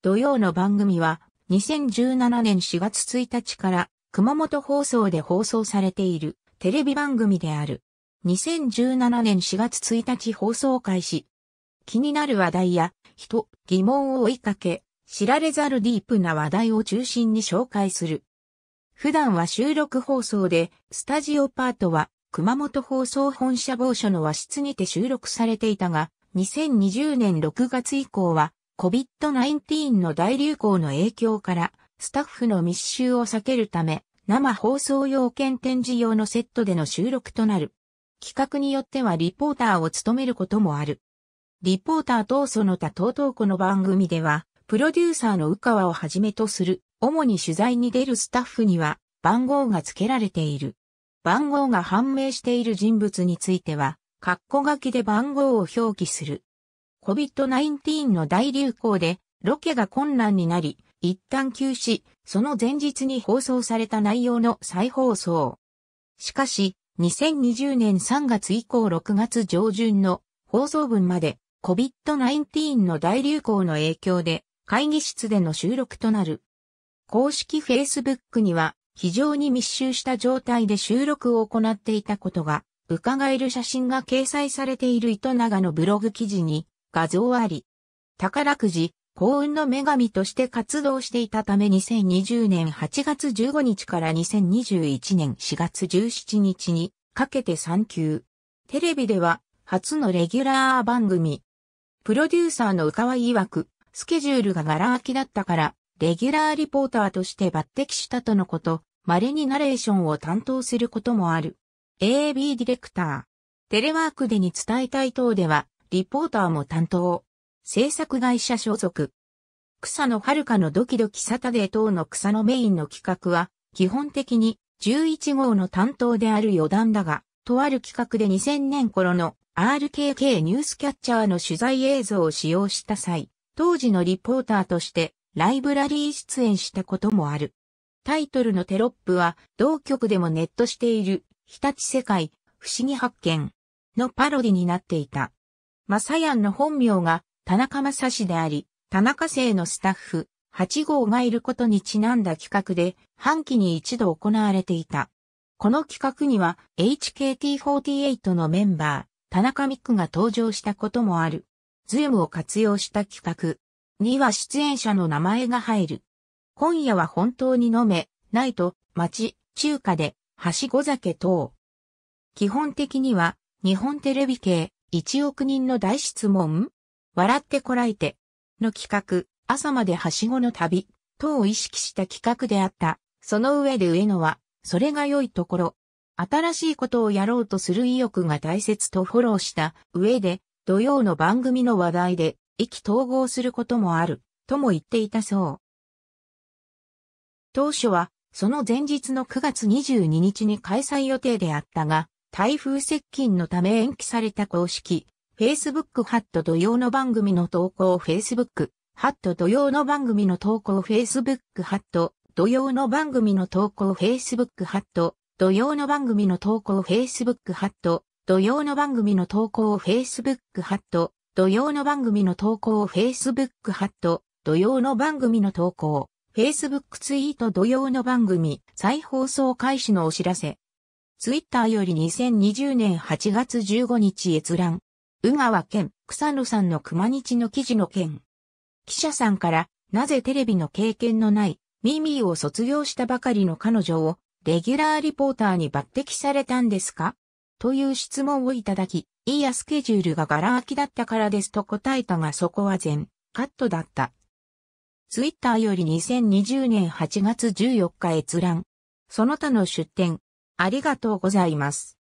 土曜の番組は2017年4月1日から熊本放送で放送されているテレビ番組である。2017年4月1日放送開始。気になる話題や人、疑問を追いかけ、知られざるディープな話題を中心に紹介する。普段は収録放送で、スタジオパートは熊本放送本社某所の和室にて収録されていたが、2020年6月以降は COVID-19 の大流行の影響から、スタッフの密集を避けるため、生放送用件展示用のセットでの収録となる。企画によってはリポーターを務めることもある。リポーターとその他等々この番組では、プロデューサーの宇川をはじめとする、主に取材に出るスタッフには、番号が付けられている。番号が判明している人物については、括弧書きで番号を表記する。COVID-19 の大流行でロケが困難になり、一旦休止、その前日に放送された内容の再放送。しかし、2020年3月以降6月上旬の放送分まで COVID-19 の大流行の影響で会議室での収録となる。公式 Facebook には非常に密集した状態で収録を行っていたことが伺える写真が掲載されている糸長のブログ記事に画像あり。宝くじ、幸運の女神として活動していたため2020年8月15日から2021年4月17日にかけて3級。テレビでは初のレギュラー番組。プロデューサーの宇川曰く、スケジュールががら空きだったから、レギュラーリポーターとして抜擢したとのこと、稀にナレーションを担当することもある。AB ディレクター。テレワークでに伝えたい等では、リポーターも担当。制作会社所属。草野遥のドキドキサタデー等の草のメインの企画は、基本的に11号の担当である余談だが、とある企画で2000年頃の RKK ニュースキャッチャーの取材映像を使用した際、当時のリポーターとしてライブラリー出演したこともある。タイトルのテロップは、同局でもネットしている、日立世界、不思議発見のパロディになっていた。マサヤンの本名が田中サ史であり、田中生のスタッフ8号がいることにちなんだ企画で、半期に一度行われていた。この企画には HKT48 のメンバー、田中ミックが登場したこともある。ズームを活用した企画には出演者の名前が入る。今夜は本当に飲め、ないと、町、中華で、はしご酒等。基本的には、日本テレビ系、1億人の大質問笑ってこらえて。の企画、朝まではしごの旅、等を意識した企画であった。その上で上野は、それが良いところ。新しいことをやろうとする意欲が大切とフォローした上で、土曜の番組の話題で、意気統合することもある、とも言っていたそう。当初は、その前日の9月22日に開催予定であったが、台風接近のため延期された公式、Facebook ハット土曜の番組の投稿 Facebook、ハット土曜の番組の投稿 Facebook ハット土曜の番組の投稿 Facebook ハット土曜の番組の投稿 Facebook ハット土曜の番組の投稿 Facebook ハット土曜の番組の投稿 Facebook ハット土曜の番組の投稿 Facebook ツイート土曜の番組再放送開始のお知らせツイッターより2020年8月15日閲覧。宇川県草野さんの熊日の記事の件。記者さんから、なぜテレビの経験のない、ミミーを卒業したばかりの彼女を、レギュラーリポーターに抜擢されたんですかという質問をいただき、いやスケジュールがガラ空きだったからですと答えたがそこは全、カットだった。ツイッターより2020年8月14日閲覧。その他の出展、ありがとうございます。